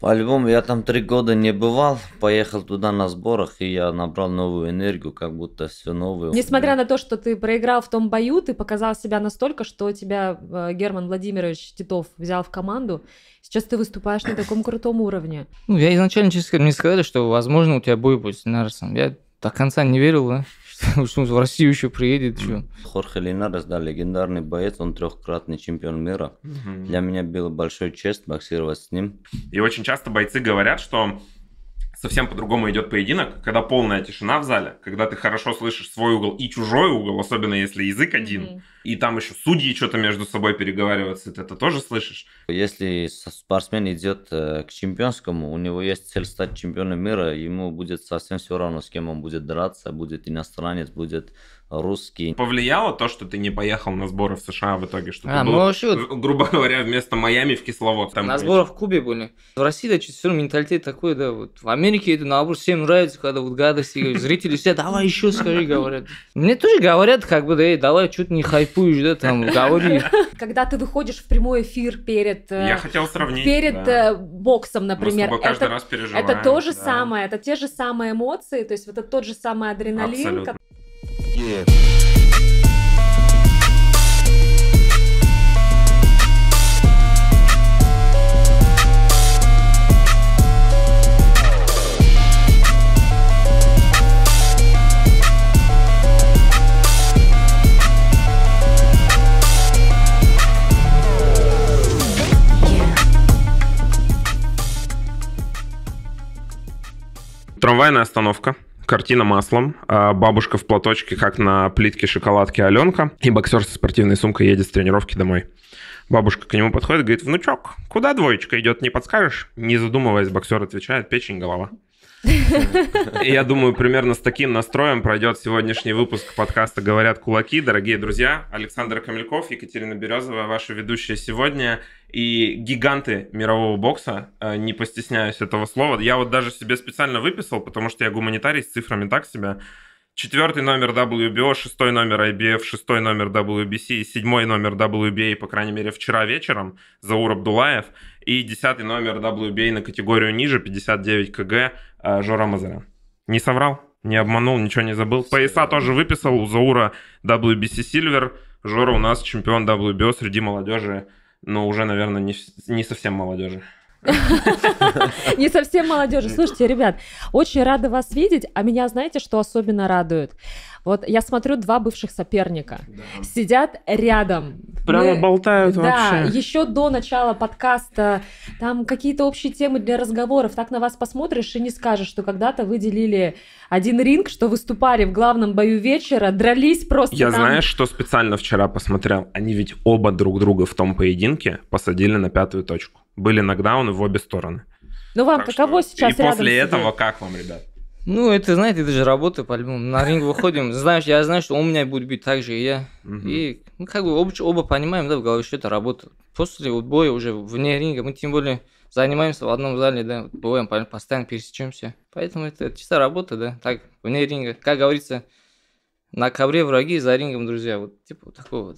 По-любому я там три года не бывал, поехал туда на сборах, и я набрал новую энергию, как будто все новое. Несмотря на то, что ты проиграл в том бою, ты показал себя настолько, что тебя э, Герман Владимирович Титов взял в команду. Сейчас ты выступаешь на таком крутом уровне. Ну, я изначально, честно, мне сказали, что, возможно, у тебя бой будет с Нарсом. Я до конца не верил, да? В он в Россию еще приедет? Что? Хорхе Линарес, да, легендарный боец, он трехкратный чемпион мира. Угу. Для меня было большой честь боксировать с ним. И очень часто бойцы говорят, что совсем по-другому идет поединок, когда полная тишина в зале, когда ты хорошо слышишь свой угол и чужой угол, особенно если язык один, mm-hmm. и там еще судьи что-то между собой переговариваются, ты это тоже слышишь. Если спортсмен идет э, к чемпионскому, у него есть цель стать чемпионом мира, ему будет совсем все равно, с кем он будет драться, будет иностранец, будет русский. Повлияло то, что ты не поехал на сборы в США в итоге, что а, ты был, ну, вообще... грубо говоря, вместо Майами в Кисловодск. Там на были. сборах в Кубе были. В России, да, чуть все равно менталитет такой, да, вот. В Америке это наоборот всем нравится, когда вот гадости, зрители все, давай еще скажи, говорят. Мне тоже говорят, как бы, да, эй, давай, что ты не хайпуешь, да, там, говори. Когда ты выходишь в прямой эфир перед... Э, Я хотел сравнить. Перед да. Э, боксом, например. Мы с каждый это, раз переживаем. Это то же да. самое, это те же самые эмоции, то есть это тот же самый адреналин. Абсолютно. Трамвайная остановка картина маслом, а, бабушка в платочке, как на плитке шоколадки Аленка, и боксер со спортивной сумкой едет с тренировки домой. Бабушка к нему подходит, говорит, внучок, куда двоечка идет, не подскажешь? Не задумываясь, боксер отвечает, печень, голова. Я думаю, примерно с таким настроем пройдет сегодняшний выпуск подкаста «Говорят кулаки». Дорогие друзья, Александр Камельков, Екатерина Березова, ваши ведущие сегодня и гиганты мирового бокса, э, не постесняюсь этого слова. Я вот даже себе специально выписал, потому что я гуманитарий с цифрами так себя. Четвертый номер WBO, шестой номер IBF, шестой номер WBC и седьмой номер WBA, по крайней мере, вчера вечером, Заур Абдулаев. И десятый номер WBA на категорию ниже, 59 кг, э, Жора Мазарян. Не соврал, не обманул, ничего не забыл. Пояса тоже выписал, у Заура WBC Silver, Жора у нас чемпион WBO среди молодежи, но уже, наверное, не, не совсем молодежи. Не совсем молодежи. Слушайте, ребят, очень рада вас видеть, а меня знаете, что особенно радует? Вот я смотрю, два бывших соперника да. сидят рядом. Прямо Мы... болтают да, вообще. Да, еще до начала подкаста там какие-то общие темы для разговоров. Так на вас посмотришь и не скажешь, что когда-то вы делили один ринг, что выступали в главном бою вечера, дрались просто Я там. знаешь, что специально вчера посмотрел? Они ведь оба друг друга в том поединке посадили на пятую точку. Были нокдауны в обе стороны. Ну вам так каково что... сейчас И рядом после сидеть? этого как вам, ребят? Ну, это, знаете, это же работа, по-любому. На ринг выходим, знаешь, я знаю, что он меня будет бить так же, и я. Угу. И, ну, как бы оба, оба понимаем, да, в голове, что это работа. После вот боя уже вне ринга, мы тем более занимаемся в одном зале, да, боем постоянно пересечемся. Поэтому это, это чисто работа, да, так, вне ринга. Как говорится, на ковре враги, за рингом друзья. Вот типа вот такой вот.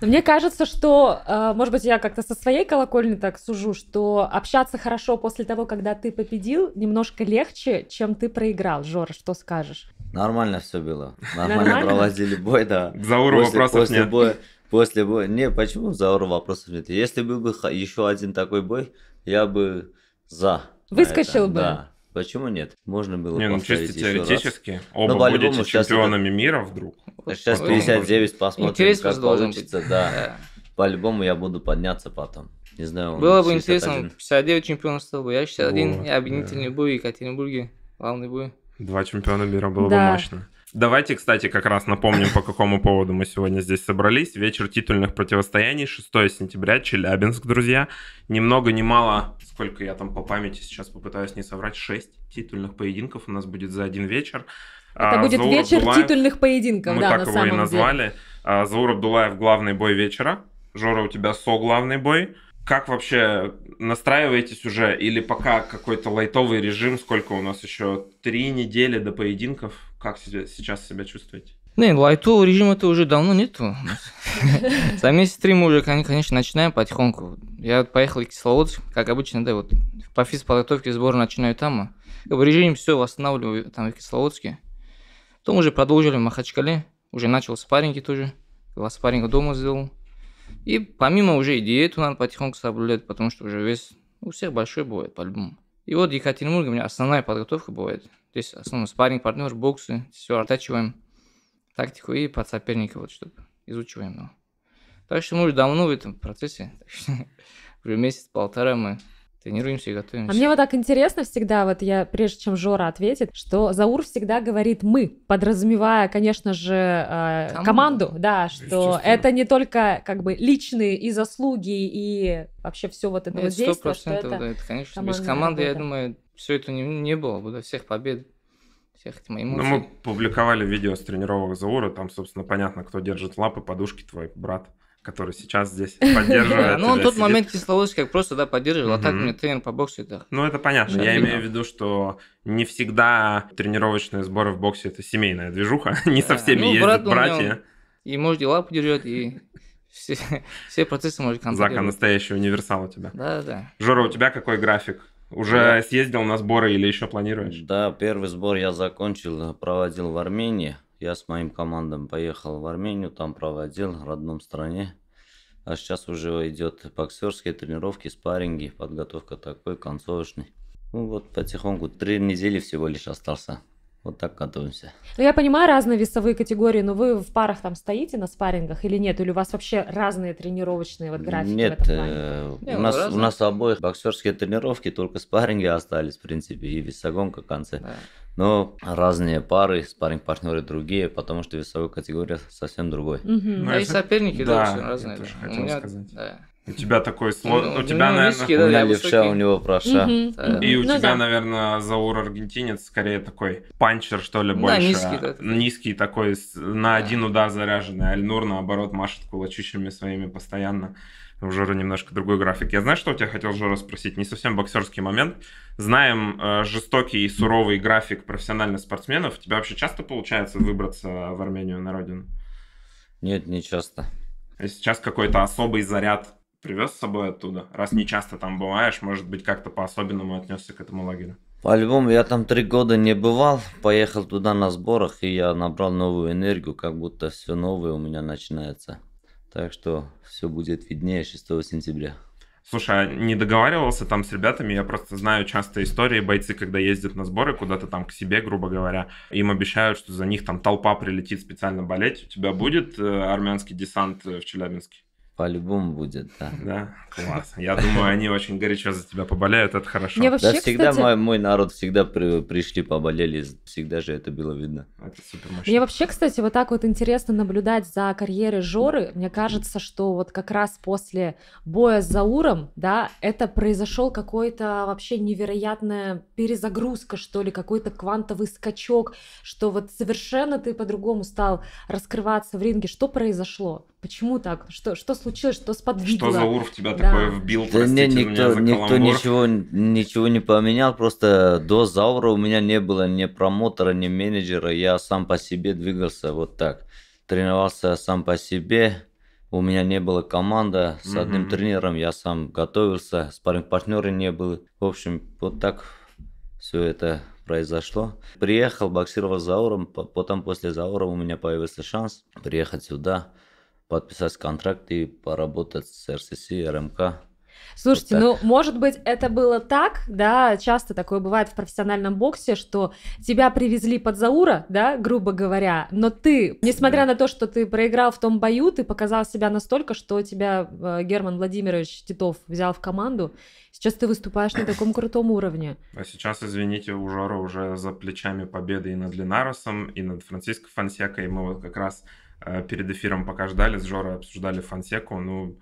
Но мне кажется, что, э, может быть, я как-то со своей колокольни так сужу, что общаться хорошо после того, когда ты победил, немножко легче, чем ты проиграл. Жора, что скажешь? Нормально все было. Нормально, Нормально? проводили бой, да. За уровень вопросов после нет. Боя, после боя... Не, почему за уровень вопросов нет? Если был бы еще один такой бой, я бы за. Выскочил это, бы. Да, Почему нет? Можно было Не, ну чисто теоретически. Раз. Оба Но по будете чемпионами это... мира вдруг. Сейчас 59 посмотрим, Интерес как должен получится. Быть. Да. По-любому я буду подняться потом. Не знаю. Было бы интересно, 59 чемпионов стал бы, я 61, один я объединительный бой в Екатеринбурге, главный бой. Два чемпиона мира было бы мощно. Давайте, кстати, как раз напомним, по какому поводу мы сегодня здесь собрались. Вечер титульных противостояний, 6 сентября, Челябинск, друзья. Ни много, ни мало, сколько я там по памяти сейчас попытаюсь не соврать, 6 титульных поединков у нас будет за один вечер. Это а, будет Заур вечер Абдулаев, титульных поединков, мы да, так на его самом и назвали. Деле. А, Заур Абдулаев главный бой вечера. Жора, у тебя со главный бой. Как вообще настраиваетесь уже? Или пока какой-то лайтовый режим? Сколько у нас еще? Три недели до поединков? как себя, сейчас себя чувствуете? Не, лайтового режима это уже давно нету. За месяц три мы уже, конечно, начинаем потихоньку. Я поехал в Кисловодск, как обычно, да, вот по физподготовке сбора начинаю там. А как бы режим все восстанавливаю там в Кисловодске. Потом уже продолжили в Махачкале, уже начал спарринги тоже. Два спарринга дома сделал. И помимо уже и диету надо потихоньку соблюдать, потому что уже весь у всех большой бывает по-любому. И вот Екатеринбург у меня основная подготовка бывает. То есть, основной спарринг, партнер, боксы, все оттачиваем тактику и под соперника вот что-то изучиваем его. Ну. Так что мы уже давно в этом процессе, так что уже месяц-полтора мы тренируемся и готовимся. А мне вот так интересно всегда, вот я, прежде чем Жора ответит, что Заур всегда говорит «мы», подразумевая, конечно же, э, команду. команду, да, что это не только как бы личные и заслуги, и вообще все вот это Нет, вот ну, действие, что это, да, это, конечно, без команды, работа. я думаю, все это не, не было бы, до всех побед, всех этих эмоций. Ну, мы публиковали видео с тренировок Заура, там, собственно, понятно, кто держит лапы, подушки, твой брат который сейчас здесь поддерживает. Ну, он тот момент Кисловодский как просто, да, поддерживал, а так мне тренер по боксу это... Ну, это понятно. Я имею в виду, что не всегда тренировочные сборы в боксе – это семейная движуха. Не со всеми ну, ездят братья. И может и лапу держит, и все, все процессы может контролировать. Зака настоящий универсал у тебя. Да, да. Жора, у тебя какой график уже да. съездил на сборы или еще планируешь? Да, первый сбор я закончил, проводил в Армении. Я с моим командом поехал в Армению, там проводил, в родном стране. А сейчас уже идет боксерские тренировки, спарринги, подготовка такой концовочный. Ну вот потихоньку, три недели всего лишь остался. Вот так готовимся. Ну, я понимаю разные весовые категории, но вы в парах там стоите на спаррингах или нет? Или у вас вообще разные тренировочные вот графики нет, в этом э, плане? Э, нет, у, нас, у нас обоих боксерские тренировки, только спарринги остались, в принципе, и весогонка в конце. Да. Но разные пары, спарринг-партнеры другие, потому что весовая категория совсем другой. Угу. Ну, и соперники да, да очень разные. Я тоже хотел у меня, сказать. Да. У тебя такой слой. Ну, у ну, тебя, ну, наверное, виски, да, у меня левша, у него правша. Угу. Э, и у ну, тебя, да. наверное, Заур аргентинец скорее такой панчер, что ли, больше. Да, низкий, да, низкий такой, на один удар заряженный. Альнур, наоборот, машет кулачищами своими постоянно. У Жора немножко другой график. Я знаю, что у тебя хотел, Жора, спросить? Не совсем боксерский момент. Знаем э, жестокий и суровый график профессиональных спортсменов. У тебя вообще часто получается выбраться в Армению на родину? Нет, не часто. Сейчас какой-то особый заряд привез с собой оттуда? Раз не часто там бываешь, может быть, как-то по-особенному отнесся к этому лагерю? По-любому, я там три года не бывал, поехал туда на сборах, и я набрал новую энергию, как будто все новое у меня начинается. Так что все будет виднее 6 сентября. Слушай, а не договаривался там с ребятами, я просто знаю часто истории, бойцы, когда ездят на сборы куда-то там к себе, грубо говоря, им обещают, что за них там толпа прилетит специально болеть. У тебя будет э, армянский десант э, в Челябинске? По-любому будет, да. Да, класс. Я думаю, они очень горячо за тебя поболеют, это хорошо. Я вообще, да, всегда кстати... мой, мой народ всегда при, пришли, поболели, всегда же это было видно. Это Мне вообще, кстати, вот так вот интересно наблюдать за карьерой Жоры. Мне кажется, что вот как раз после боя с Зауром, да, это произошел какой-то вообще невероятная перезагрузка, что ли, какой-то квантовый скачок, что вот совершенно ты по-другому стал раскрываться в ринге. Что произошло? Почему так? Что, что случилось? Что сподвигло? Что за в тебя да. такое вбил? Да простите, не, никто, никто ничего, ничего не поменял, просто до Заура у меня не было ни промотора, ни менеджера, я сам по себе двигался вот так. Тренировался сам по себе, у меня не было команды, с одним mm-hmm. тренером, я сам готовился, спарринг-партнера не было. В общем, вот так все это произошло. Приехал, боксировал с Зауром, потом после Заура у меня появился шанс приехать сюда подписать контракт и поработать с РСС, и РМК. Эм Слушайте, вот ну, может быть, это было так, да, часто такое бывает в профессиональном боксе, что тебя привезли под Заура, да, грубо говоря, но ты, несмотря да. на то, что ты проиграл в том бою, ты показал себя настолько, что тебя э, Герман Владимирович Титов взял в команду, сейчас ты выступаешь на таком крутом уровне. А сейчас, извините, у Жора уже за плечами победы и над Ленаросом, и над Франциско Фонсекой, мы вот как раз Э, перед эфиром пока ждали, с Жорой обсуждали Фансеку, ну,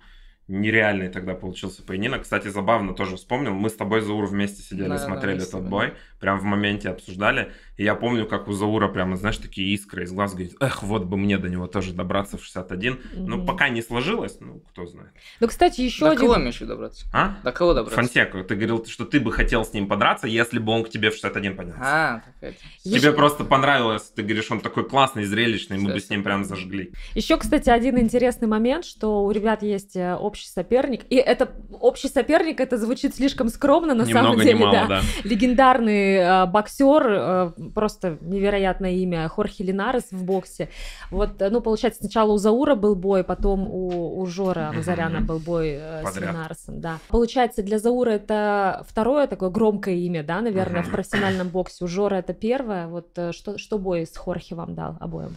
нереальный тогда получился поединок. Кстати, забавно тоже вспомнил, мы с тобой, Заур, вместе сидели, да, смотрели да, этот бой, прям в моменте обсуждали. И я помню, как у Заура прямо, знаешь, такие искры из глаз говорит, эх, вот бы мне до него тоже добраться в 61. Mm-hmm. Ну, пока не сложилось, ну, кто знает. Ну, кстати, еще до один... кого, Миша, добраться? А? До кого добраться? Фонсека, ты говорил, что ты бы хотел с ним подраться, если бы он к тебе в 61 поднялся. А, так это... Тебе еще... просто понравилось, ты говоришь, он такой классный, зрелищный, мы бы с ним прям зажгли. Еще, кстати, один интересный момент, что у ребят есть э, общий соперник, и это общий соперник, это звучит слишком скромно, на Немного, самом деле, немало, да. да. Легендарный э, боксер э, просто невероятное имя, Хорхе Линарес в боксе. Вот, э, ну, получается, сначала у Заура был бой, потом у, у Жора Мазаряна был бой э, с Линаресом, да. Получается, для Заура это второе такое громкое имя, да, наверное, в профессиональном боксе. У Жора это первое. Вот э, что, что бой с Хорхе вам дал обоим?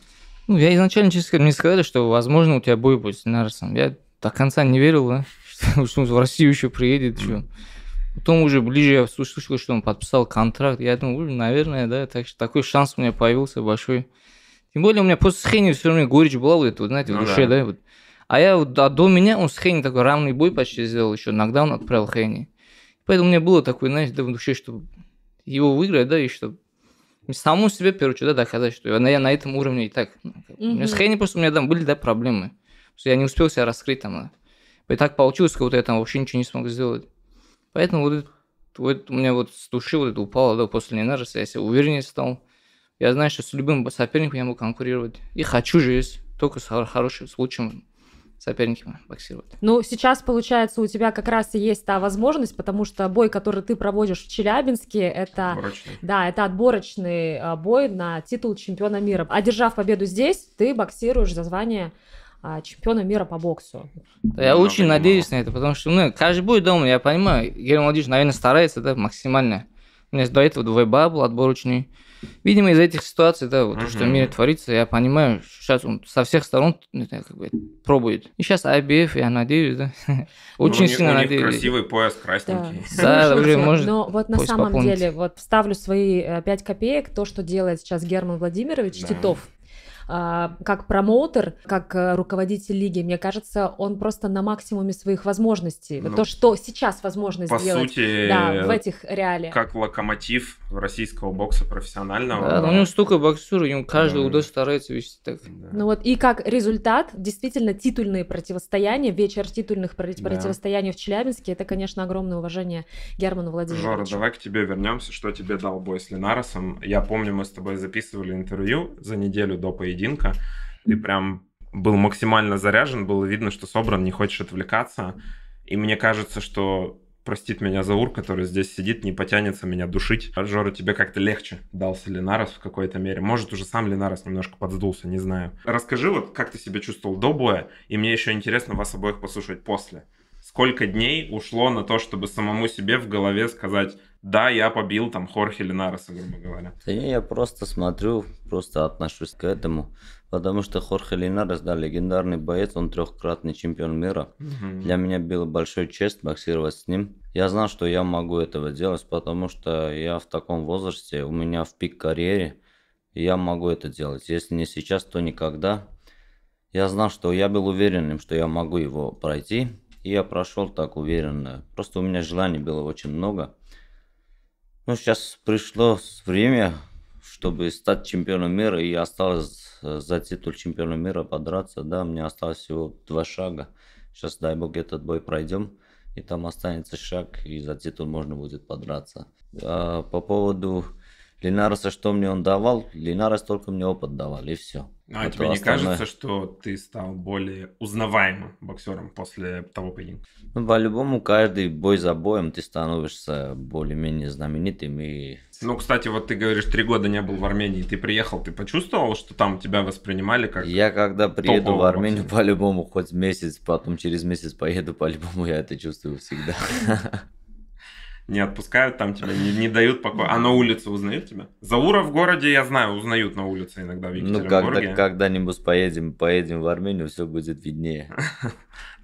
Ну, я изначально, честно, мне сказали, что, возможно, у тебя бой будет с Линаресом. Я до конца не верил, да? что в Россию еще приедет, что... Потом уже ближе я услышал, что он подписал контракт. Я думаю, наверное, да, так, что такой шанс у меня появился большой. Тем более у меня после Схени все время горечь была вот эта, вот, знаете, в ну, душе, да. да вот. А я вот, а до меня он с Хейни такой равный бой почти сделал еще. Иногда он отправил Хейни. Поэтому мне было такое, знаете, да, в душе, что его выиграть, да, и что самому себе, в первую очередь, да, доказать, что я на, я на этом уровне и так. Mm-hmm. У меня с Хейни просто у меня там были, да, проблемы. Что я не успел себя раскрыть там. Да. И так получилось, как будто я там вообще ничего не смог сделать. Поэтому вот, вот у меня вот с души вот это упало, да, после Ленарса я себя увереннее стал. Я знаю, что с любым соперником я могу конкурировать. И хочу же есть только с хорошим, с лучшим соперниками боксировать. Ну, сейчас, получается, у тебя как раз и есть та возможность, потому что бой, который ты проводишь в Челябинске, это... Отборочный. Да, это отборочный а, бой на титул чемпиона мира. Одержав победу здесь, ты боксируешь за звание а чемпиона мира по боксу. Я ну, Много очень мало. надеюсь на это, потому что ну, каждый будет дома, я понимаю. Герман Владимирович, наверное, старается да, максимально. У меня до этого двойба был отборочный. Видимо, из этих ситуаций, да, вот угу. то, что в мире творится, я понимаю, сейчас он со всех сторон это, как бы, пробует. И сейчас IBF, я надеюсь, да. Ну, очень сильно надеюсь. красивый пояс красненький. Да, да уже можно. Но вот на самом деле, вот вставлю свои 5 э, копеек, то, что делает сейчас Герман Владимирович, Титов а, как промоутер, как э, руководитель лиги, мне кажется, он просто на максимуме своих возможностей. Ну, то, что сейчас возможно по сделать сути, да, в этих реалиях. Как локомотив российского бокса профессионального. Да, да. У него столько боксеров, ему каждый да. удар старается вести так. Да. Ну вот, и как результат, действительно, титульные противостояния, вечер титульных противостояний да. в Челябинске, это, конечно, огромное уважение Герману Владимировичу. Жора, давай к тебе вернемся. Что тебе дал бой с Ленаросом? Я помню, мы с тобой записывали интервью за неделю до поединка серединка. Ты прям был максимально заряжен, было видно, что собран, не хочешь отвлекаться. И мне кажется, что простит меня Заур, который здесь сидит, не потянется меня душить. Жора, тебе как-то легче дался Ленарос в какой-то мере. Может, уже сам Ленарос немножко подсдулся, не знаю. Расскажи, вот как ты себя чувствовал до боя, и мне еще интересно вас обоих послушать после сколько дней ушло на то, чтобы самому себе в голове сказать, да, я побил там Хорхе Линарса, грубо говоря. Да не, я просто смотрю, просто отношусь к этому, потому что Хорхе Линарес, да, легендарный боец, он трехкратный чемпион мира. Угу. Для меня было большой честь боксировать с ним. Я знал, что я могу этого делать, потому что я в таком возрасте, у меня в пик карьере, я могу это делать. Если не сейчас, то никогда. Я знал, что я был уверенным, что я могу его пройти. И я прошел так уверенно. Просто у меня желаний было очень много. Но ну, сейчас пришло время, чтобы стать чемпионом мира. И осталось э, за титул чемпиона мира подраться. Да, мне осталось всего два шага. Сейчас, дай бог, этот бой пройдем. И там останется шаг, и за титул можно будет подраться. А по поводу Линареса, что мне он давал? Линарес только мне опыт давал, и все. Ну, а тебе не основное. кажется, что ты стал более узнаваемым боксером после того поединка? Ну, по-любому, каждый бой за боем ты становишься более-менее знаменитым и... Ну, кстати, вот ты говоришь, три года не был в Армении, ты приехал, ты почувствовал, что там тебя воспринимали как... Я когда приеду в Армению, боксера? по-любому, хоть месяц, потом через месяц поеду, по-любому я это чувствую всегда. не отпускают там тебя, не, не дают покоя. А на улице узнают тебя? Заура в городе, я знаю, узнают на улице иногда в Ну, когда, когда-нибудь поедем, поедем в Армению, все будет виднее.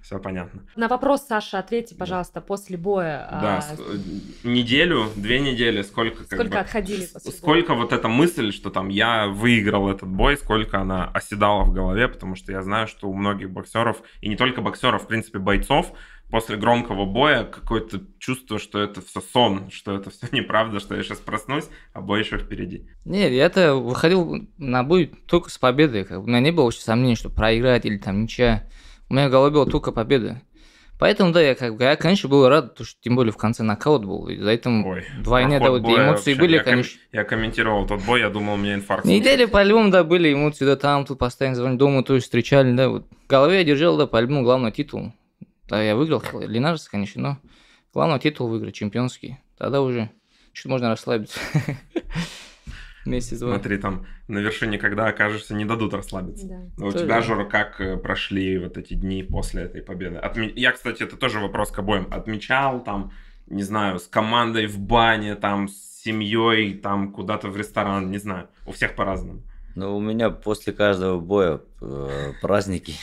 Все понятно. На вопрос, Саша, ответьте, пожалуйста, да. после боя. А, да, а... неделю, две недели, сколько... Сколько бы, отходили после Сколько вот эта мысль, что там я выиграл этот бой, сколько она оседала в голове, потому что я знаю, что у многих боксеров, и не только боксеров, в принципе, бойцов, после громкого боя какое-то чувство, что это все сон, что это все неправда, что я сейчас проснусь, а бой еще впереди. Не, я-то выходил на бой только с победой. У меня не было вообще сомнений, что проиграть или там ничья. У меня в голове была только победа. Поэтому, да, я, как, бы я, конечно, был рад, потому что тем более в конце нокаут был. И за это Ой, двойные да, вот, эмоции вообще, были, я конечно. Ком- я комментировал тот бой, я думал, у меня инфаркт. Недели по-любому, да, были эмоции, да, там, тут постоянно звонили, дома, то есть встречали, да. Вот. В голове я держал, да, по-любому главный титул. Да, я выиграл Линарс, конечно, но главное титул выиграть, чемпионский. Тогда уже чуть можно расслабиться. Вместе с вами. Смотри, там на вершине, когда окажешься, не дадут расслабиться. Да. А у тоже тебя, да. Жора, как э, прошли вот эти дни после этой победы? Отме... Я, кстати, это тоже вопрос к обоим. Отмечал там, не знаю, с командой в бане, там, с семьей, там, куда-то в ресторан, не знаю. У всех по-разному. Ну, у меня после каждого боя э, праздники.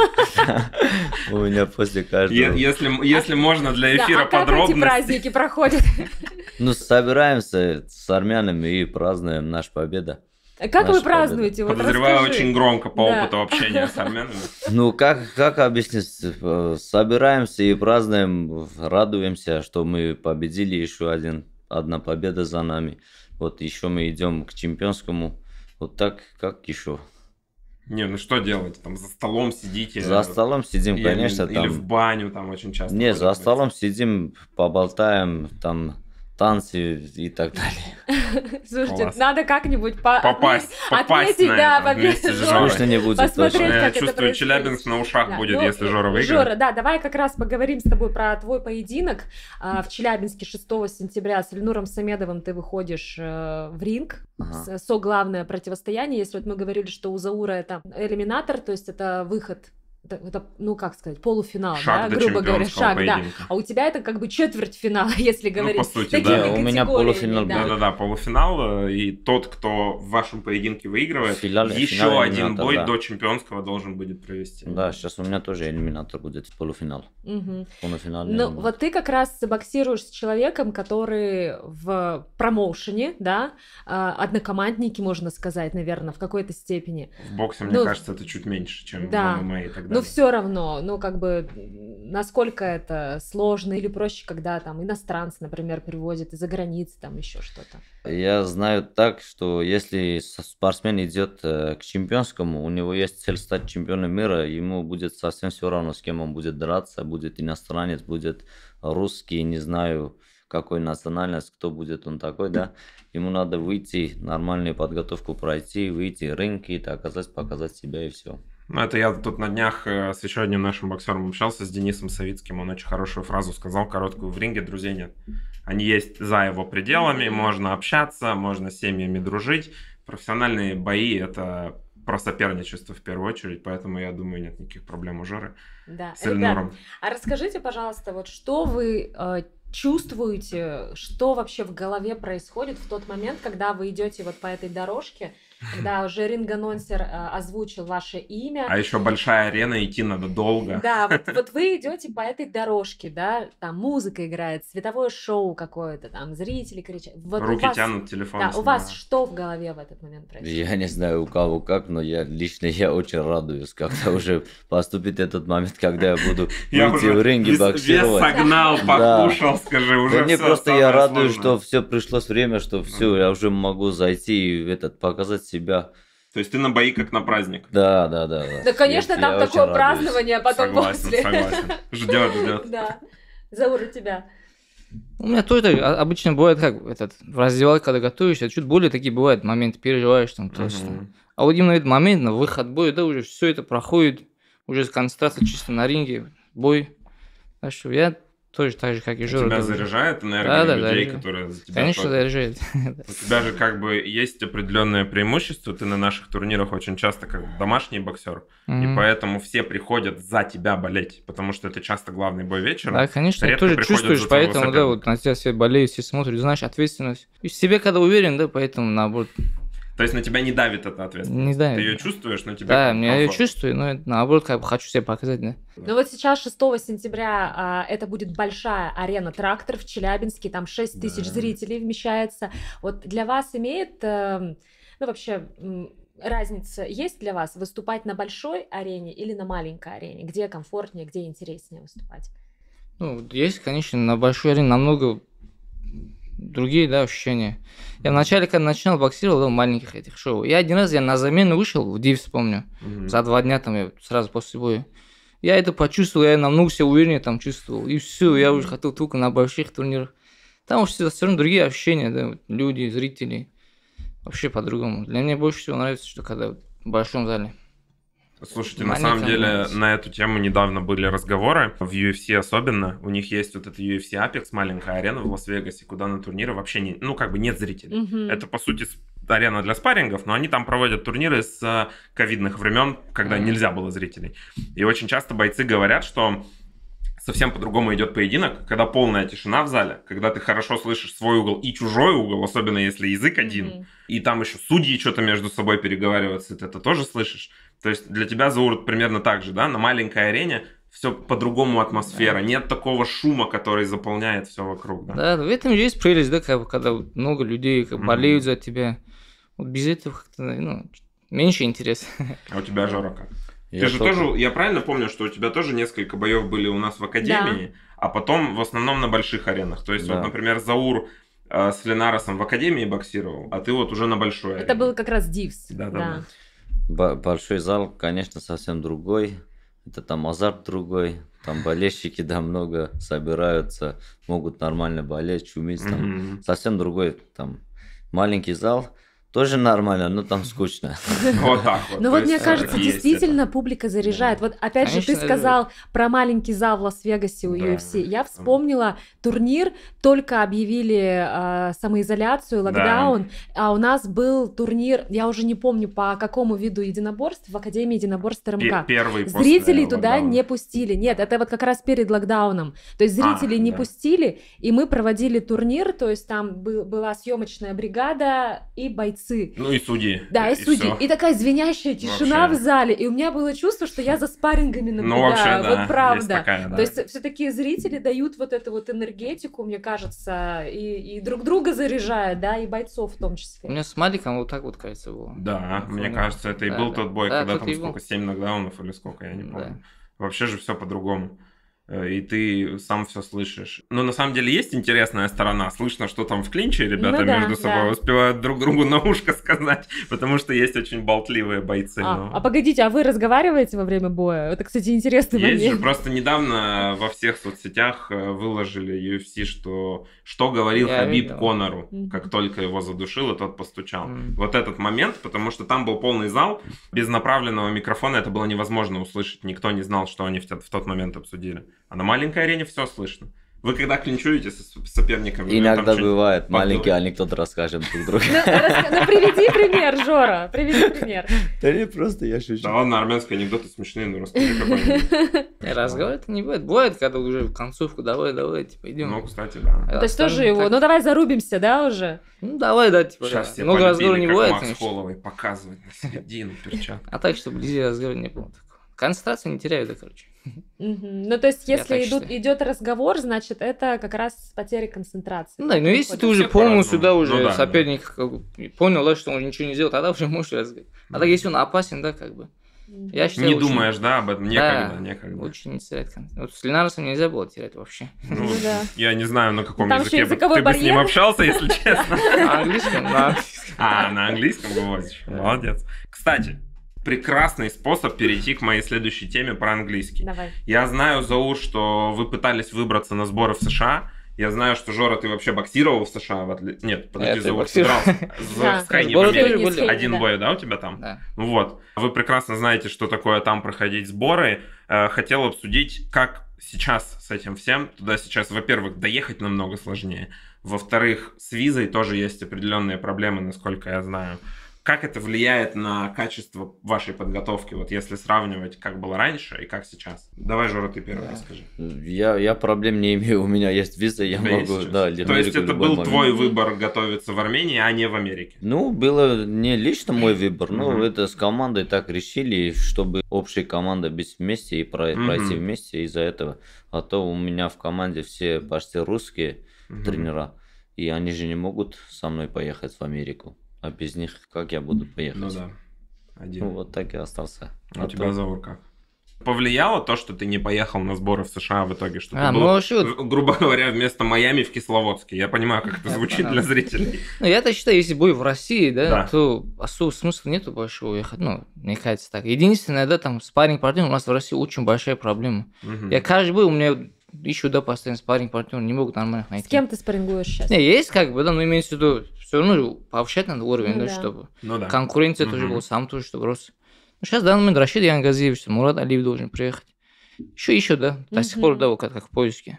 У меня после каждого... Если можно для эфира подробно. А как эти праздники проходят? Ну, собираемся с армянами и празднуем наш победа. Как вы празднуете? Подозреваю, очень громко по опыту общения с армянами. Ну, как, как объяснить? Э, собираемся и празднуем, радуемся, что мы победили еще один, одна победа за нами. Вот еще мы идем к чемпионскому вот так, как еще? Не, ну что делать? Там за столом сидите. За столом сидим, или, конечно. Или там... в баню там очень часто. Не, за столом сидим, поболтаем, там танцы и так далее. Слушайте, Класс. надо как-нибудь по... попасть, попасть на да, вместе с Жорой. Скучно не будет. Посмотреть, как Я чувствую, Челябинск на ушах да, будет, ну, если Жора выиграет. Жора, да, давай как раз поговорим с тобой про твой поединок. А, в Челябинске 6 сентября с Ильнуром Самедовым ты выходишь э, в ринг. Ага. Со главное противостояние, если вот мы говорили, что у Заура это элиминатор, то есть это выход это, ну как сказать, полуфинал, шаг да, грубо говоря, шаг, поединка. да. А у тебя это как бы четвертьфинал, если ну, говорить. Ну, по сути, да, у меня полуфинал. Да. да, да, да, полуфинал. Э, и тот, кто в вашем поединке выигрывает, Финале, еще финале один бой да. до чемпионского должен будет провести. Да, сейчас у меня тоже элиминатор будет полуфинал. Угу. Полуфинал. Ну, вот ты как раз боксируешь с человеком, который в промоушене, да, а, однокомандники, можно сказать, наверное, в какой-то степени. В боксе, мне ну, кажется, это чуть меньше, чем да. в ММА далее. Ну, да. Но все равно, ну, как бы, насколько это сложно или проще, когда там иностранцы, например, привозят из-за границы, там еще что-то? Я знаю так, что если спортсмен идет э, к чемпионскому, у него есть цель стать чемпионом мира, ему будет совсем все равно, с кем он будет драться, будет иностранец, будет русский, не знаю, какой национальность, кто будет он такой, да. Ему надо выйти, нормальную подготовку пройти, выйти рынки, оказать, показать себя и все. Ну, это я тут на днях э, с еще одним нашим боксером общался, с Денисом Савицким. Он очень хорошую фразу сказал, короткую. В ринге друзей нет. Они есть за его пределами, можно общаться, можно с семьями дружить. Профессиональные бои — это про соперничество в первую очередь, поэтому я думаю, нет никаких проблем у Жоры да. с Эльнуром. Ребят, а расскажите, пожалуйста, вот что вы э, чувствуете, что вообще в голове происходит в тот момент, когда вы идете вот по этой дорожке, когда уже ринг-анонсер э, озвучил ваше имя. А еще большая арена, идти надо долго. Да, вот, вот вы идете по этой дорожке, да, там музыка играет, световое шоу какое-то, там зрители кричат. Вот Руки вас, тянут, телефон Да, снимают. у вас что в голове в этот момент происходит? Я не знаю у кого как, но я лично я очень радуюсь, когда уже поступит этот момент, когда я буду выйти в ринге боксировать. Я согнал, покушал, скажи, уже Мне просто я радуюсь, что все пришло время, что все, я уже могу зайти и этот показать себя. То есть ты на бои как на праздник. Да, да, да. Да, да конечно, там я такое празднование, а потом согласен, после. Согласен, Ждет, ждет. Да. Заур, тебя? У меня тоже а, обычно бывает как этот, в раздевалке, когда готовишься, чуть более такие бывают моменты, переживаешь там. То есть, угу. А вот именно этот момент, на выход боя, да, уже все это проходит, уже концентрация чисто на ринге, бой. Так что я тоже так же, как и Жора. Тебя думаю. заряжает энергия да, да, людей, которые за тебя... Конечно, только... заряжает. У тебя же как бы есть определенное преимущество, ты на наших турнирах очень часто как домашний боксер, mm-hmm. и поэтому все приходят за тебя болеть, потому что это часто главный бой вечера. Да, конечно, ты тоже чувствуешь, поэтому, соперника. да, вот на тебя все болеют, все смотрят, знаешь, ответственность. И в себе когда уверен, да, поэтому наоборот то есть на тебя не давит эта ответственность? Не давит. Ты ее чувствуешь, но тебя Да, комфортно. я ее чувствую, но наоборот, как бы хочу себе показать, да. Ну вот сейчас 6 сентября а, это будет большая арена «Трактор» в Челябинске, там 6 тысяч да. зрителей вмещается. Вот для вас имеет, эм, ну вообще, разница есть для вас выступать на большой арене или на маленькой арене? Где комфортнее, где интереснее выступать? Ну, есть, конечно, на большой арене намного другие, да, ощущения. Я вначале, когда начинал боксировал, да, маленьких этих шоу. Я один раз я на замену вышел, в Дивс помню, mm-hmm. за два дня там я сразу после боя. Я это почувствовал, я намного себя увереннее там чувствовал. И все, я уже хотел только на больших турнирах. Там уж все, все равно другие ощущения, да, люди, зрители. Вообще по-другому. Для меня больше всего нравится, что когда в большом зале. Слушайте, на самом деле на эту тему недавно были разговоры, в UFC особенно. У них есть вот эта UFC Apex, маленькая арена в Лас-Вегасе, куда на турниры вообще не, ну как бы нет зрителей. Угу. Это по сути арена для спаррингов, но они там проводят турниры с э, ковидных времен, когда угу. нельзя было зрителей. И очень часто бойцы говорят, что совсем по-другому идет поединок, когда полная тишина в зале, когда ты хорошо слышишь свой угол и чужой угол, особенно если язык один, mm-hmm. и там еще судьи что-то между собой переговариваются, ты это тоже слышишь. То есть для тебя Заур примерно так же, да, на маленькой арене все по-другому атмосфера, да. нет такого шума, который заполняет все вокруг, да. Да, ну, в этом есть прелесть, да, как бы, когда много людей как, mm-hmm. болеют за тебя. Вот без этого как-то, ну, меньше интереса. А у тебя Жора как? Я Ты же только... тоже, я правильно помню, что у тебя тоже несколько боев были у нас в академии, да. а потом в основном на больших аренах. То есть, да. вот, например, Заур э, с Ленаросом в академии боксировал, а ты вот уже на большой. Это арене. был как раз Дивс. Да, да. да. да. Большой зал, конечно, совсем другой. Это там азарт другой. Там болельщики, да, много собираются, могут нормально болеть, чуметь. Там mm-hmm. совсем другой там маленький зал. Тоже нормально, но там скучно. Вот так вот. Ну вот мне кажется, э, действительно публика заряжает. Вот опять же, ты сказал про маленький зал в Лас-Вегасе у UFC. Я вспомнила турнир, только объявили э, самоизоляцию, локдаун, а у нас был турнир, я уже не помню по какому виду единоборств, в Академии единоборств РМК. Первый Зрителей туда не пустили. Нет, это вот как раз перед локдауном. То есть а, зрителей не пустили, и мы проводили турнир, то есть там была съемочная бригада и бойцы весы. Ну и судьи. Да, и, и судьи. Все. И такая звенящая тишина вообще. в зале. И у меня было чувство, что я за спаррингами ну, наблюдаю. Ну, вообще, да, вот правда. Такая, да. То есть все-таки зрители дают вот эту вот энергетику, мне кажется, и, и друг друга заряжают, да, и бойцов в том числе. У меня с Маликом вот так вот, кажется, было. Да, ну, мне кажется, это да, и был да, тот бой, да, когда там сколько, был... 7 нокдаунов или сколько, я не помню. Вообще же все по-другому. Э, и ты сам все слышишь. Но на самом деле есть интересная сторона. Слышно, что там в клинче ребята ну, да, между собой да. успевают друг другу на ушко сказать, потому что есть очень болтливые бойцы. А, но... а погодите, а вы разговариваете во время боя? Это, кстати, интересный есть момент. Же, просто недавно во всех соцсетях э, выложили UFC, что что говорил Я Хабиб видела. Конору, как только его задушил, и тот постучал. Вот этот момент, потому что там был полный зал, без направленного микрофона это было невозможно услышать. Никто не знал, что они в тот момент обсудили. А на маленькой арене все слышно. Вы когда клинчуете с соперниками? Иногда бывает. Маленький то расскажем друг другу. Ну, ну, приведи пример, Жора. Приведи пример. Да не, просто я шучу. Да ладно, армянские анекдоты смешные, но ну, расскажи какой-нибудь. Разговаривать не будет. Бывает, когда уже в концовку, давай, давай, типа, идем. Ну, кстати, да. То есть тоже его, ну давай зарубимся, да, уже? Ну, давай, да, типа. Сейчас много разговоров не бывает. Макс Холловой показывает на середину перчатку. А так, чтобы вблизи разговора не было такого. Концентрацию не теряю, да, короче. Ну, то есть, если идут, идет разговор, значит, это как раз потеря концентрации. Да, но ну, если ты уже полностью, сюда уже ну ну соперник понял, что он ничего не сделал, тогда уже можешь разговаривать. А так, если он опасен, да, как бы. Я считаю, не очень... думаешь, да, об этом некогда, да, некогда. Лучше не терять контакт. Вот с Ленарсом нельзя было терять вообще. Ну, Я не знаю, на каком языке ты бы с ним общался, если честно. На английском, да. А, на английском бывает еще. Молодец. Кстати, прекрасный способ перейти к моей следующей теме про английский. Давай. Я знаю, Зау, что вы пытались выбраться на сборы в США. Я знаю, что, Жора, ты вообще боксировал в США. В отли... Нет, подожди, Заур, боксировал. В Скайне в Один бой, да, у тебя там? Да. Вот. Вы прекрасно знаете, что такое там проходить сборы. Э, хотел обсудить, как сейчас с этим всем. Туда сейчас, во-первых, доехать намного сложнее. Во-вторых, с визой тоже есть определенные проблемы, насколько я знаю. Как это влияет на качество вашей подготовки, вот если сравнивать, как было раньше и как сейчас? Давай, Жора, ты первый да. расскажи. Я, я проблем не имею, у меня есть виза, я да могу... Да, То есть это был момент. твой выбор готовиться в Армении, а не в Америке? Ну, было не лично мой выбор, но mm-hmm. это с командой так решили, чтобы общая команда быть вместе и пройти mm-hmm. вместе из-за этого. А то у меня в команде все почти русские mm-hmm. тренера, и они же не могут со мной поехать в Америку. А без них как я буду поехать? Ну да. Один. Ну, вот так и остался. А, а у тебя, то... Заур, как? повлияло то, что ты не поехал на сборы в США а в итоге, что а, ты был, ну, шут. грубо говоря, вместо Майами в Кисловодске. Я понимаю, как это звучит для зрителей. Ну, я-то считаю, если бой в России, да, да. то особо смысла нету больше уехать. Ну, мне кажется так. Единственное, да, там спаринг партнер у нас в России очень большая проблема. Угу. Я каждый бой, у меня ищу, да, постоянно спаринг партнер, не могут нормальных найти. С кем ты спарингуешь сейчас? Не, есть как бы, да, но имеется в виду, все равно повышать надо уровень, ну, да, да, чтобы ну, да. конкуренция mm тоже была, сам тоже, чтобы рос. Ну, сейчас в данный момент Рашид Янгазиевич, Мурат Алиев должен приехать. Еще, еще, да, до mm сих пор, да, как, как в поиске.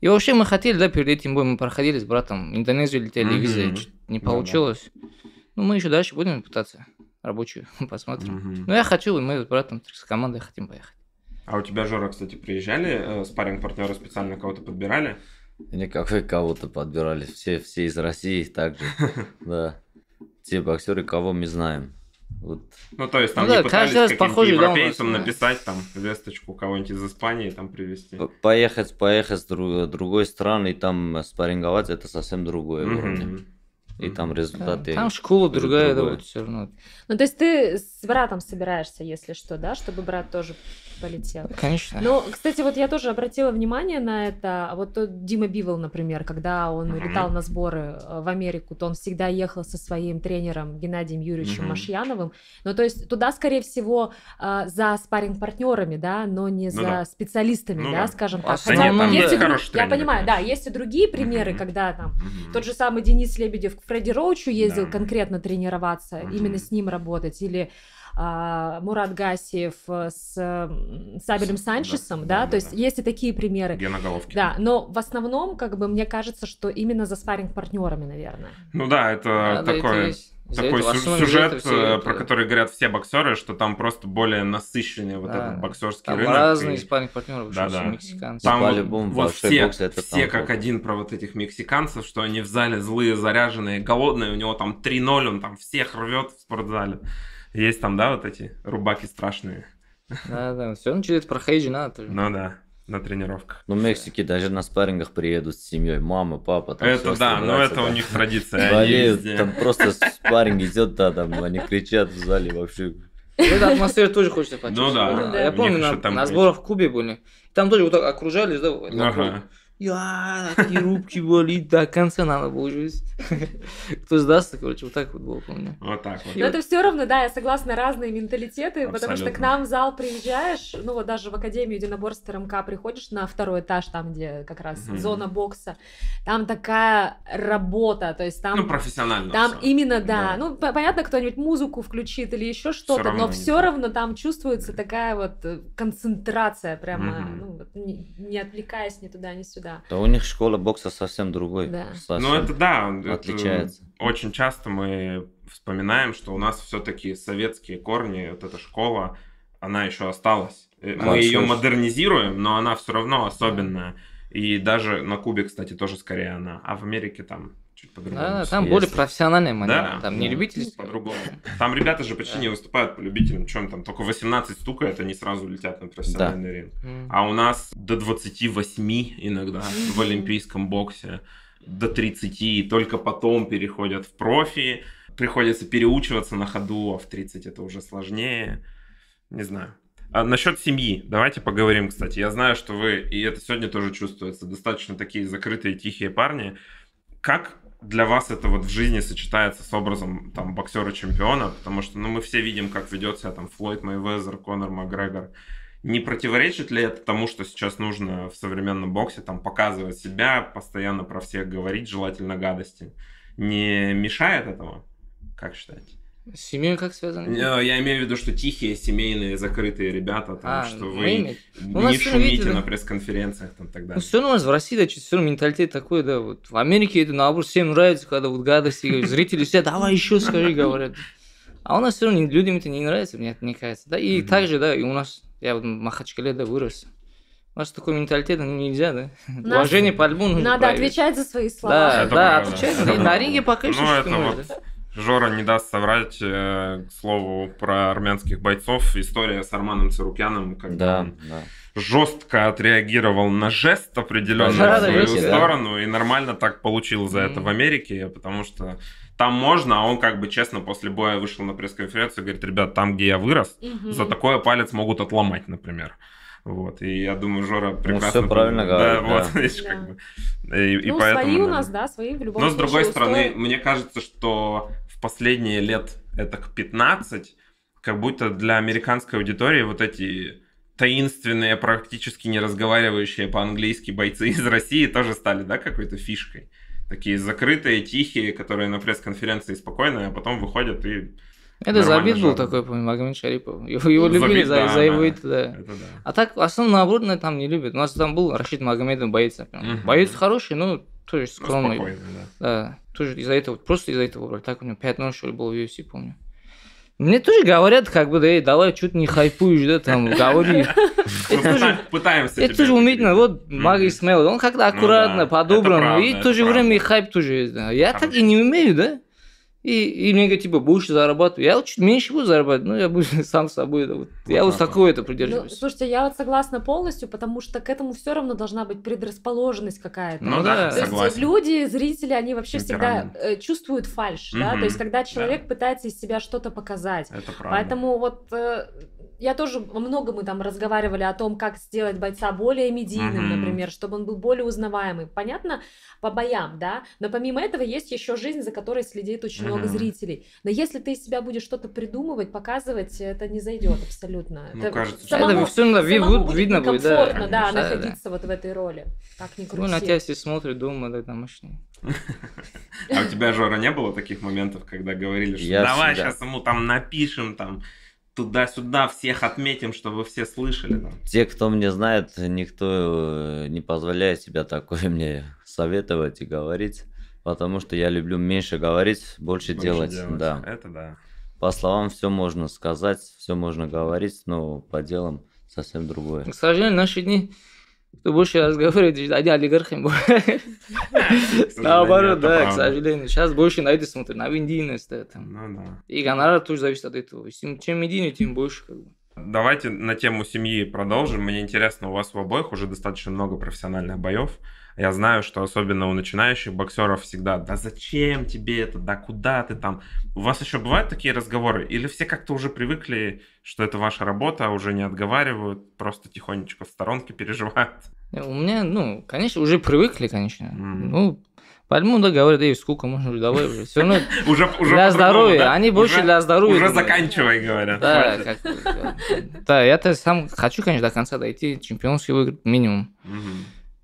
И вообще мы хотели, да, перед этим боем мы проходили с братом Индонезию летели, mm-hmm. виза не ну получилось. Mm-hmm. Ну, мы еще дальше будем пытаться рабочую посмотрим. Mm-hmm. Но ну, я хочу, мы с братом с командой хотим поехать. А у тебя, Жора, кстати, приезжали э, спаринг партнеры специально кого-то подбирали? Никакой кого-то подбирали. Все, все из России также. Да. Те боксеры, кого мы знаем. Вот. Ну, то есть там ну, не пытались каким-то европейцам да, написать там весточку кого-нибудь из Испании там привезти. Поехать, поехать с друг, другой страны и там спарринговать, это совсем другое mm-hmm. уровень. И там результаты. Да, там школа другая, другая, да, вот все равно. Ну, то есть ты с братом собираешься, если что, да, чтобы брат тоже полетел. Конечно. ну, кстати, вот я тоже обратила внимание на это. А вот тот Дима Бивел, например, когда он mm-hmm. летал на сборы э, в Америку, то он всегда ехал со своим тренером Геннадием Юрьевичем mm-hmm. Машьяновым. Ну, то есть туда, скорее всего, э, за спаринг партнерами да, но не ну, за да. специалистами, ну, да, да, скажем а так. Хотя да, там есть да. и друг... Я понимаю, конечно. да, есть и другие примеры, mm-hmm. когда там mm-hmm. тот же самый Денис Лебедев к Фредди Роучу ездил да. конкретно тренироваться, mm-hmm. именно с ним работать, или а, Мурат Гасиев э, с Сабелем Санчесом, да, да, да, то есть да. есть и такие примеры. Гена Головкин. Да, но в основном, как бы, мне кажется, что именно за спаринг партнерами наверное. Ну да, это да, такое... Это за такой сюжет, э, это, про это... который говорят все боксеры, что там просто более насыщенный вот да. этот боксерский там рынок. разные и... спарринг партнеры, да, да. мексиканцы. Там типа вот, бум, вот все, бокс, это все там, как вот. один про вот этих мексиканцев, что они в зале злые, заряженные, голодные, у него там 3-0, он там всех рвет в спортзале. Есть там, да, вот эти рубаки страшные. Да, да, все начинает про надо тоже. Ну да, на тренировках. Ну, в Мексике даже на спаррингах приедут с семьей, мама, папа. Там это да, но ну, это да. у них традиция. Болеют, там просто спарринг идет, да, там они кричат в зале вообще. Ну, это атмосфера тоже хочется почувствовать. Ну да. Я помню, на, сборах в Кубе были. Там тоже вот так окружались. да, ага. Я, такие рубки болит, до конца надо было жить. Кто сдастся, короче, вот так футболка у меня. Вот так вот. Но это все равно, да, я согласна, разные менталитеты, потому что к нам в зал приезжаешь, ну вот даже в Академию единоборств РМК приходишь на второй этаж, там, где как раз зона бокса, там такая работа, то есть там... Ну, профессионально. Там именно, да. Ну, понятно, кто-нибудь музыку включит или еще что-то, но все равно там чувствуется такая вот э, концентрация прямо, ну, не отвлекаясь ни туда, ни сюда да. Да у них школа бокса совсем другой. Да. Совсем ну это да, отличается. Это очень часто мы вспоминаем, что у нас все-таки советские корни, вот эта школа, она еще осталась. Э, мы а, ее слушай. модернизируем, но она все равно особенная. И даже на Кубе, кстати, тоже скорее она. А в Америке там чуть по-другому. Да, там более профессиональные манера, да? там да. не ну, любительская. Ну, по-другому. Там ребята же почти не выступают по любителям, чем там только 18 стука, это не сразу летят на профессиональный ринг. А у нас до 28 иногда в олимпийском боксе, до 30, и только потом переходят в профи, приходится переучиваться на ходу, а в 30 это уже сложнее. Не знаю. А насчет семьи, давайте поговорим, кстати. Я знаю, что вы, и это сегодня тоже чувствуется, достаточно такие закрытые, тихие парни. Как для вас это вот в жизни сочетается с образом там боксера-чемпиона, потому что, ну, мы все видим, как ведет себя там Флойд Мейвезер, Конор Макгрегор. Не противоречит ли это тому, что сейчас нужно в современном боксе, там, показывать себя, постоянно про всех говорить, желательно гадости? Не мешает этому? Как считаете? С семьей как связано? Э, я имею в виду, что тихие, семейные, закрытые ребята, там, а, что ну, вы ну, не шумите видите, на пресс-конференциях там так ну, далее. Ну, все равно у нас в России, да, все равно менталитет такой, да, вот в Америке это наоборот всем нравится, когда вот гадости, зрители все, давай еще скажи, говорят. А у нас все равно людям это не нравится, мне, мне кажется, да, и mm-hmm. также, да, и у нас, я вот в Махачкале, да, вырос, у нас такой менталитет ну, нельзя, да? Нас... Уважение по-любому нужно Надо проявить. отвечать за свои слова. Да, это да, отвечать. На ринге пока ну, еще что это Жора не даст соврать, э, к слову, про армянских бойцов. История с Арманом Царукяном, когда да, да. жестко отреагировал на жест определенно в свою да. сторону, и нормально так получил за mm это в Америке, потому что там можно, а он как бы честно после боя вышел на пресс-конференцию и говорит, ребят, там, где я вырос, mm-hmm. за такое палец могут отломать, например. Вот, и я думаю, Жора ну, прекрасно... Ну, все правильно да, говорит, да, вот, видишь, да. как бы... И, ну, и поэтому, свои у нас, да, свои в любом Но, случае. Но, с другой стороны, стоит... мне кажется, что в последние лет это к 15, как будто для американской аудитории вот эти таинственные, практически не разговаривающие по-английски бойцы из России тоже стали, да, какой-то фишкой. Такие закрытые, тихие, которые на пресс-конференции спокойные, а потом выходят и это обид был такой, помню Магомед Шарипов. Его, его забит, любили да, за, за его это, да. Это да. А так, основном, наоборот, там не любят. У нас там был Рашид Магомедов боец. Например. Угу. Боец хороший, но тоже скромный. Ну, да. да. Тоже из-за этого, просто из-за этого вроде. Так у него 5-0, что ли, был в UFC, помню. Мне тоже говорят, как бы, да, эй, давай, что ты не хайпуешь, да, там, говори. Это тоже, пытаемся это тоже уметь, вот Маги Исмаил, он как-то ну аккуратно, по-доброму, и в то же время и хайп тоже есть, да. Я так и не умею, да. И, и мне говорят, типа, будешь зарабатывать. Я чуть меньше буду зарабатывать, но я буду сам с собой. Вот, я вот такое это ну, придерживаюсь. Ну, слушайте, я вот согласна полностью, потому что к этому все равно должна быть предрасположенность какая-то. Ну да, То э, согласен. есть люди, зрители, они вообще всегда э, чувствуют фальш, mm да? То есть когда человек да. пытается из себя что-то показать. Это правда. Поэтому вот... Э, я тоже много мы там разговаривали о том, как сделать бойца более медийным, mm-hmm. например, чтобы он был более узнаваемый. Понятно, по боям, да. Но помимо этого есть еще жизнь, за которой следит очень mm-hmm. много зрителей. Но если ты из себя будешь что-то придумывать, показывать, это не зайдет абсолютно. Ну, это кажется, самому, это все равно будет видно будет, да. Комфортно, да находиться да. вот в этой роли. Как ни крути. Ну, на тебя все смотрят, думают, это мощнее. А у тебя, Жора, не было таких моментов, когда говорили, что давай сейчас ему там напишем, там туда-сюда всех отметим, чтобы все слышали. Те, кто мне знает, никто э, не позволяет себя такое мне советовать и говорить, потому что я люблю меньше говорить, больше, больше делать. делать. Да. Это да. По словам все можно сказать, все можно говорить, но по делам совсем другое. К сожалению, наши дни ты больше разговаривать, они олигархи. Наоборот, да, к сожалению. Сейчас больше на это смотрят, на медийность. Ну И гонорар тоже зависит от этого. Чем медийнее, тем больше. Давайте на тему семьи продолжим. Мне интересно, у вас в обоих уже достаточно много профессиональных боев. Я знаю, что особенно у начинающих боксеров всегда, да зачем тебе это, да куда ты там. У вас еще бывают такие разговоры? Или все как-то уже привыкли, что это ваша работа, а уже не отговаривают, просто тихонечко в сторонке переживают? У меня, ну, конечно, уже привыкли, конечно. Mm-hmm. Ну, Поэтому да, говорят, эй, сколько можно уже давай уже. Все равно уже, уже для здоровья. Да? Они больше уже, для здоровья. Уже заканчивай, говорят. Да, как, да, я-то сам хочу, конечно, до конца дойти чемпионский выиграть минимум. Угу.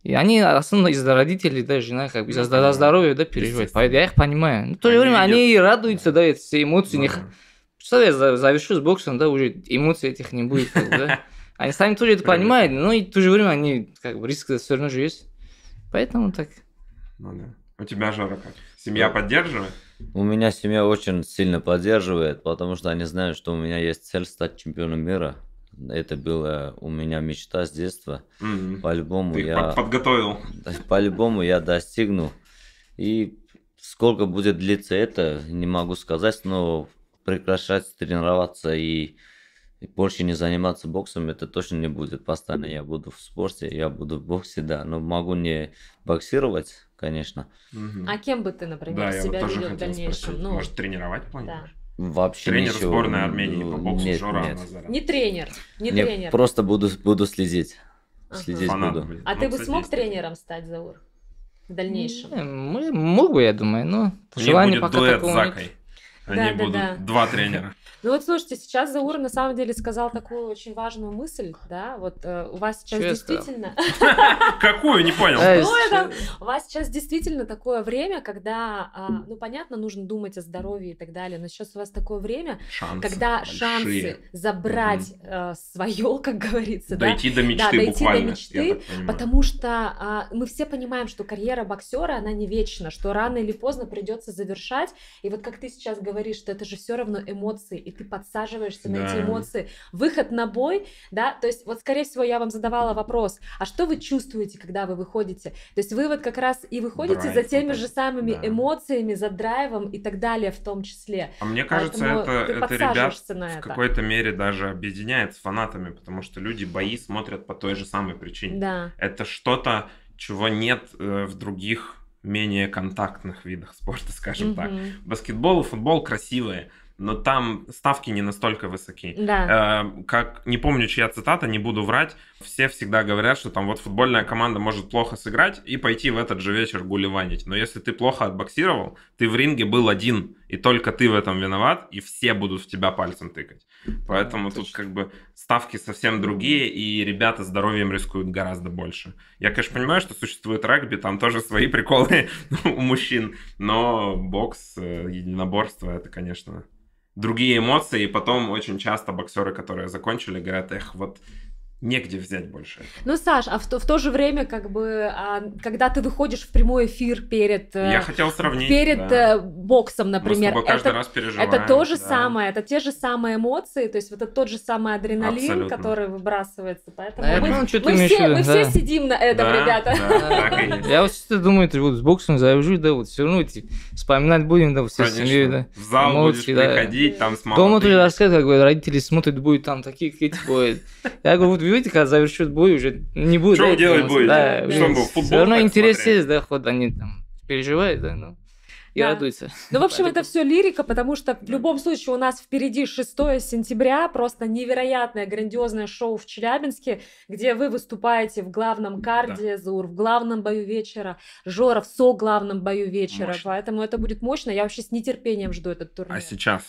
И они, основно из-за родителей, да, жена как бы за ну, здоровья да, переживают. Поэтому я их понимаю. Но ну, в то же время они и радуются, да, все эмоции. Угу. Не... Что завершу с боксом, да, уже эмоций этих не будет, да. Они а сами тоже это понимают, но и в то же время они, как бы, риск все равно же есть. Поэтому так. Ну да. У тебя, Жора, как? Семья ну, поддерживает? У меня семья очень сильно поддерживает, потому что они знают, что у меня есть цель стать чемпионом мира. Это была у меня мечта с детства. Mm-hmm. По-любому Ты я... подготовил. По-любому я достигну. И сколько будет длиться это, не могу сказать, но прекращать тренироваться и и больше не заниматься боксом, это точно не будет. Постоянно я буду в спорте, я буду в боксе, да. Но могу не боксировать, конечно. Угу. А кем бы ты, например, да, себя вот видел в дальнейшем? Ну, Может, тренировать планируешь? Да. Вообще тренер ничего... сборной Армении по боксу нет, Жора нет. Не тренер, не нет, тренер. Просто буду, буду следить. Следить Фанат, буду. Блин. А ну, ты бы кстати, смог тренером стать, Заур? В дальнейшем? Мы, мог бы, я думаю, но желание пока такого нет. Они да, будут да, да. два тренера. Ну вот слушайте, сейчас Заур на самом деле сказал такую очень важную мысль, да, вот э, у вас сейчас Че действительно... Какую, не понял. У вас сейчас действительно такое время, когда, а, ну понятно, нужно думать о здоровье и так далее, но сейчас у вас такое время, когда шансы забрать э, свое, как говорится, дойти до мечты Да, дойти до мечты, Потому что а, мы все понимаем, что карьера боксера, она не вечна, что рано или поздно придется завершать, и вот как ты сейчас говоришь, говоришь, что это же все равно эмоции, и ты подсаживаешься да. на эти эмоции. Выход на бой, да, то есть вот, скорее всего, я вам задавала вопрос, а что вы чувствуете, когда вы выходите? То есть вы вот как раз и выходите Драйв, за теми вот же самыми да. эмоциями, за драйвом и так далее в том числе. А мне кажется, Поэтому это, это ребят это. в какой-то мере даже объединяет с фанатами, потому что люди бои смотрят по той же самой причине. Да. Это что-то, чего нет э, в других менее контактных видах спорта, скажем mm-hmm. так. Баскетбол и футбол красивые, но там ставки не настолько высоки. Да. Э, как не помню, чья цитата, не буду врать, все всегда говорят, что там вот футбольная команда может плохо сыграть и пойти в этот же вечер гулеванить. Но если ты плохо отбоксировал, ты в ринге был один, и только ты в этом виноват, и все будут в тебя пальцем тыкать. Поэтому ну, тут точно. как бы ставки совсем другие, и ребята здоровьем рискуют гораздо больше. Я, конечно, понимаю, что существует регби, там тоже свои приколы у мужчин, но бокс, э, единоборство, это, конечно, другие эмоции, и потом очень часто боксеры, которые закончили, говорят, эх, вот негде взять больше. Ну, Саш, а в то, в то же время, как бы, а, когда ты выходишь в прямой эфир перед... Э, я хотел сравнить. Перед да. Э, боксом, например. Мы с каждый это, раз переживаем. Это то же да. самое, это те же самые эмоции, то есть это тот же самый адреналин, Абсолютно. который выбрасывается. Поэтому а мы, мы, мы, все, мы все сидим на этом, да, ребята. Да, я вот что-то думаю, вот с боксом завяжу, да, вот все равно вспоминать будем, да, все семьей, да. В зал будешь приходить, там с мамой. Дома ты рассказываешь, как бы родители смотрят, будет там такие, какие-то Я говорю, вот люди, когда завершит бой, уже не будет. Что да, делать будет? Да, что мы, футбол все равно интерес смотреть? есть, да, хоть они там переживают, да, но ну, и да. радуется. Ну, в общем, это все лирика, потому что в любом случае у нас впереди 6 сентября, просто невероятное грандиозное шоу в Челябинске, где вы выступаете в главном карде, да. Зур, в главном бою вечера, Жора в со-главном бою вечера, мощно. поэтому это будет мощно, я вообще с нетерпением жду этот турнир. А сейчас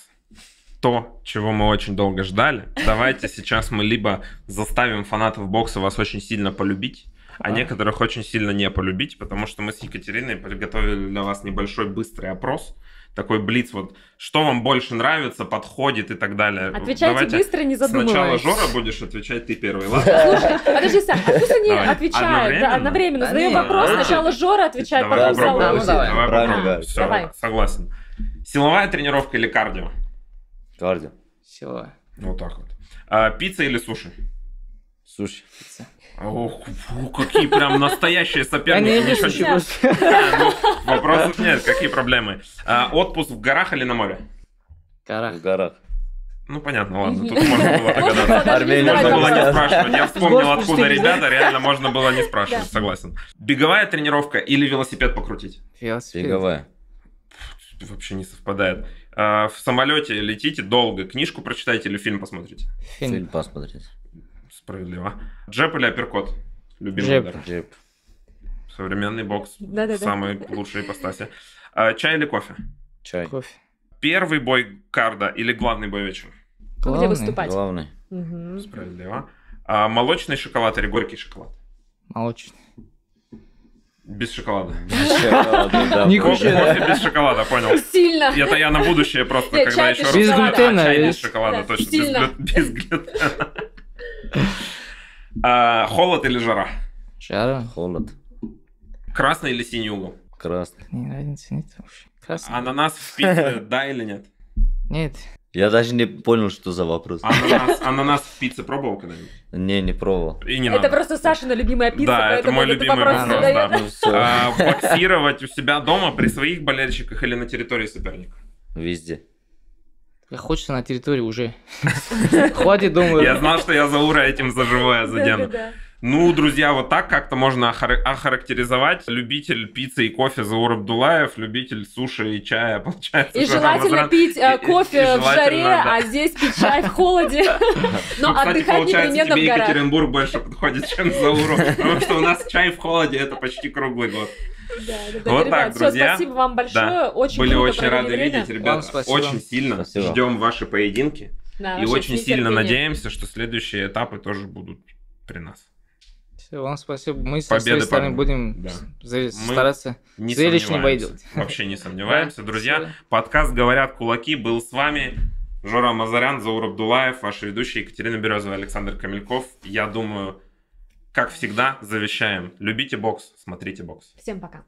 то, чего мы очень долго ждали. Давайте сейчас мы либо заставим фанатов бокса вас очень сильно полюбить, а, некоторых очень сильно не полюбить, потому что мы с Екатериной приготовили для вас небольшой быстрый опрос. Такой блиц, вот что вам больше нравится, подходит и так далее. Отвечайте Давайте быстро, не задумываясь. Сначала Жора будешь отвечать, ты первый, ладно? Слушай, подожди, Сам, а пусть они отвечают. Одновременно? Да, одновременно. Задаем вопрос, сначала Жора отвечает, потом Давай, давай, давай, давай, согласен. Силовая тренировка или кардио? Карди. Все. Вот так вот. А, пицца или суши? Суши. Пицца. Ох, фу, какие прям настоящие соперники. Ничего себе. Ну, вопросов нет, какие проблемы. А отпуск в горах или на море? Горах. В горах. Ну, понятно, ладно, тут можно было догадаться. можно было не спрашивать. Я вспомнил, откуда ребята, реально можно было не спрашивать, согласен. Беговая тренировка или велосипед покрутить? Велосипед. Беговая вообще не совпадает. А, в самолете летите долго, книжку прочитайте или фильм посмотрите? Фильм, фильм посмотрите. Справедливо. Джеп или апперкот? Любимый Джеп. Удар. Джеп. Современный бокс. Да-да-да. Самые лучшие ипостаси. А, чай или кофе? Чай. Кофе. Первый бой карда или главный бой вечером? Главный, Где выступать? Главный. Угу. Справедливо. А, молочный шоколад или горький шоколад? Молочный. Без шоколада. Без шоколада, да. без шоколада, понял. Сильно. Это я на будущее просто, Нет, когда еще раз... Без глютена. А, без шоколада, точно. Сильно. Без глютена. холод или жара? Жара. Холод. Красный или синий угол? Красный. Не разницы нет вообще. Красный. Ананас в пицце, да или нет? Нет. Я даже не понял, что за вопрос. Ананас, ананас в пицце пробовал когда-нибудь? Не, не пробовал. И не это надо. просто Сашина любимая пицца, да, это мой любимый вопрос. да. ну, а, боксировать у себя дома при своих болельщиках или на территории соперника? Везде. хочется на территории уже. Хватит, думаю. Я знал, что я за ура этим заживаю, задену. Ну, друзья, вот так как-то можно охар- охарактеризовать. Любитель пиццы и кофе Заур Абдулаев, любитель суши и чая, получается. И желательно Рамазан. пить э, кофе и, и, и в жаре, да. а здесь пить чай в холоде. Но ну, отдыхать непременно тебе в горах. Екатеринбург больше подходит, чем Зауру, потому что у нас чай в холоде, это почти круглый год. Да, да, вот ребят, так, друзья. Все, спасибо вам большое. Да. Очень Были очень рады время. видеть, ребята, Очень сильно спасибо. ждем ваши поединки. Да, и очень сильно надеемся, что следующие этапы тоже будут при нас. Все, вам спасибо. Мы Победы, со своей стороны будем да. стараться не зрелищнее делать. Вообще не сомневаемся. Друзья, подкаст «Говорят кулаки» был с вами. Жора Мазарян, Заур Абдулаев, ваши ведущие Екатерина Березова, Александр Камельков. Я думаю, как всегда, завещаем. Любите бокс, смотрите бокс. Всем пока.